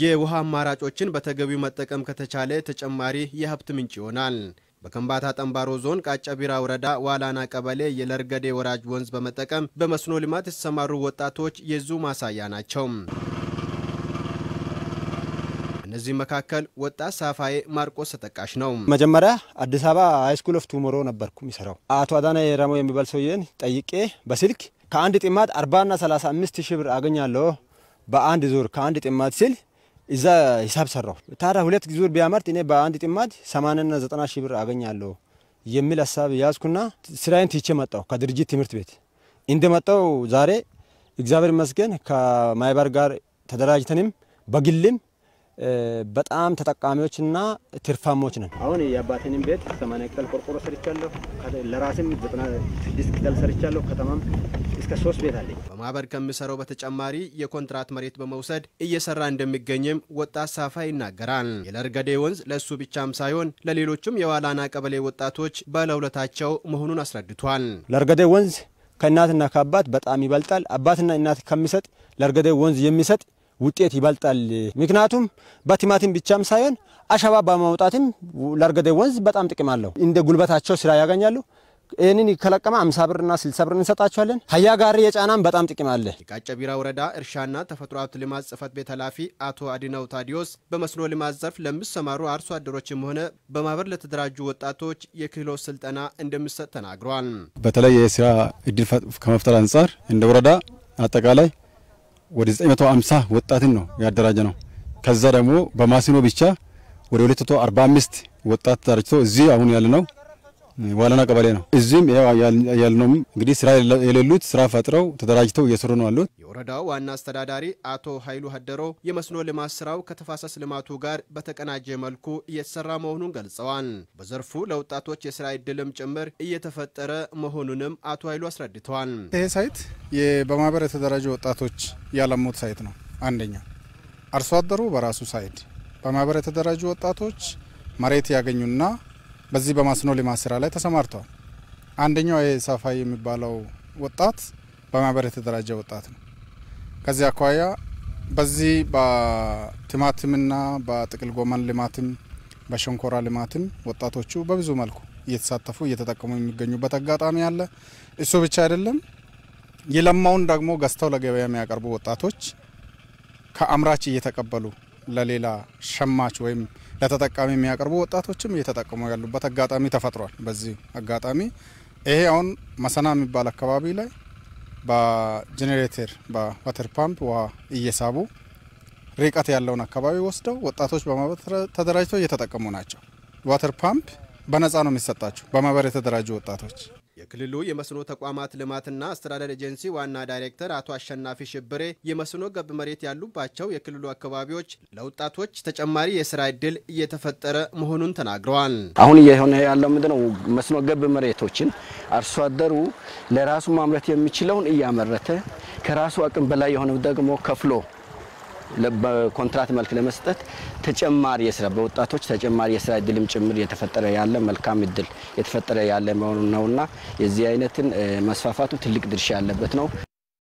የውሃ አማራጮችን በተገቢው መጠቀም ከተቻለ ተጨማሪ የሀብት ምንጭ ይሆናል። በከምባታ ጠንባሮ ዞን ቃጨቢራ ወረዳ ዋላና ቀበሌ የለርገዴ ወራጅ ወንዝ በመጠቀም በመስኖ ልማት የተሰማሩ ወጣቶች የዙ ማሳያ ናቸው። እነዚህ መካከል ወጣት ሳፋዬ ማርቆስ ተጠቃሽ ነው። መጀመሪያ አዲስ አበባ ሃይስኩል ኦፍ ቱሞሮ ነበርኩ የሚሰራው አቶ አዳና የራሞ የሚባል ሰውዬን ጠይቄ በስልክ ከአንድ ጥማት 40ና 35 ሺህ ብር አገኛለሁ በአንድ ዙር ከአንድ ጥማት ሲል እዛ ሂሳብ ሰራሁ። ታዲያ ሁለት ዙር ቢያመርት እኔ በአንድ ጥማድ ሰማንያና ዘጠና ሺህ ብር አገኛለሁ የሚል ሀሳብ ያዝኩና ስራዬን ትቼ መጣሁ ከድርጅት ትምህርት ቤት። እንደመጣው ዛሬ እግዚአብሔር ይመስገን ከማይበር ጋር ተደራጅተንም በግልም በጣም ተጠቃሚዎችና ትርፋሞች ነን። አሁን የአባቴንም ቤት ሰማንያ ቅጠል ቆርቆሮ ሰርቻለሁ። ለራሴም 96 ቅጠል ሰርቻለሁ። ከተማም እስከ ሶስት ቤት አለኝ። በማህበር ከሚሰራው በተጨማሪ የኮንትራት መሬት በመውሰድ እየሰራ እንደሚገኝም ወጣት ሳፋ ይናገራል። የለርገዴ ወንዝ ለእሱ ብቻም ሳይሆን ለሌሎችም የዋላና ቀበሌ ወጣቶች ባለውለታቸው መሆኑን አስረድቷል። ለርገዴ ወንዝ ከእናትና ከአባት በጣም ይበልጣል። አባትና እናት ከሚሰጥ ለርገዴ ወንዝ የሚሰጥ ውጤት ይበልጣል። ምክንያቱም በቲማቲም ብቻም ሳይሆን አሸባ በማውጣትም ለርገዴ ወንዝ በጣም ጥቅም አለው። እንደ ጉልበታቸው ስራ ያገኛሉ። ይህንን ከለቀማ አምሳ ብርና ስልሳ ብር እንሰጣቸዋለን። ሀያ ጋሪ የጫናም በጣም ጥቅም አለ። የቃጨ ቢራ ወረዳ እርሻና ተፈጥሮ ሀብት ልማት ጽህፈት ቤት ኃላፊ አቶ አዲናው ታዲዮስ በመስኖ ልማት ዘርፍ ለሚሰማሩ አርሶ አደሮችም ሆነ በማህበር ለተደራጁ ወጣቶች የክህሎት ስልጠና እንደሚሰጥ ተናግረዋል። በተለይ የስራ እድል ከመፍጠር አንጻር እንደ ወረዳ አጠቃላይ ወደ 950 ወጣትን ነው ያደራጀ ነው። ከዛ ደግሞ በማሲኖ ብቻ ወደ 245 ወጣት ተደራጅቶ እዚህ አሁን ያለ ነው ዋለና ቀበሌ ነው። እዚህም ያልነውም እንግዲህ ስራ የሌሉት ስራ ፈጥረው ተደራጅተው እየሰሩ ነው አሉት። የወረዳው ዋና አስተዳዳሪ አቶ ኃይሉ ሀደሮ የመስኖ ልማት ስራው ከተፋሰስ ልማቱ ጋር በተቀናጀ መልኩ እየተሰራ መሆኑን ገልጸዋል። በዘርፉ ለወጣቶች የስራ እድልም ጭምር እየተፈጠረ መሆኑንም አቶ ኃይሉ አስረድተዋል። ይሄ ሳይት በማህበር የተደራጀ ወጣቶች ያለሙት ሳይት ነው። አንደኛ አርሶ አደሩ በራሱ ሳይድ በማህበር የተደራጁ ወጣቶች መሬት ያገኙና በዚህ በማስኖ ልማት ስራ ላይ ተሰማርተዋል። አንደኛው የሳፋይ የሚባለው ወጣት በማህበር የተደራጀ ወጣት ነው። ከዚህ አኳያ በዚህ በቲማቲምና በጥቅል ጎመን ልማትም በሸንኮራ ልማትም ወጣቶቹ በብዙ መልኩ እየተሳተፉ እየተጠቀሙ የሚገኙበት አጋጣሚ አለ። እሱ ብቻ አይደለም፣ የለማውን ደግሞ ገዝተው ለገበያ የሚያቀርቡ ወጣቶች ከአምራች እየተቀበሉ ለሌላ ሸማች ወይም ለተጠቃሚ የሚያቀርቡ ወጣቶችም እየተጠቀሙ ያሉበት አጋጣሚ ተፈጥሯል። በዚህ አጋጣሚ ይሄ አሁን መሰና የሚባል አካባቢ ላይ በጄኔሬተር በዋተር ፓምፕ ውሃ እየሳቡ ርቀት ያለውን አካባቢ ወስደው ወጣቶች በማህበር ተደራጅተው እየተጠቀሙ ናቸው። ዋተር ፓምፕ በነፃ ነው የሚሰጣቸው በማህበር የተደራጁ ወጣቶች የክልሉ የመስኖ ተቋማት ልማትና አስተዳደር ኤጀንሲ ዋና ዳይሬክተር አቶ አሸናፊ ሽብሬ የመስኖ ገብ መሬት ያሉባቸው የክልሉ አካባቢዎች ለወጣቶች ተጨማሪ የስራ እድል እየተፈጠረ መሆኑን ተናግረዋል። አሁን እየሆነ ያለው ምንድነው? መስኖ ገብ መሬቶችን አርሶ አደሩ ለራሱ ማምረት የሚችለውን እያመረተ ከራሱ አቅም በላይ የሆነ ደግሞ ከፍሎ በኮንትራት መልክ ለመስጠት ተጨማሪ የስራ በወጣቶች ተጨማሪ የስራ እድልም ጭምር የተፈጠረ ያለ መልካም እድል የተፈጠረ ያለ መሆኑ ነውና የዚህ አይነትን መስፋፋቱ ትልቅ ድርሻ ያለበት ነው።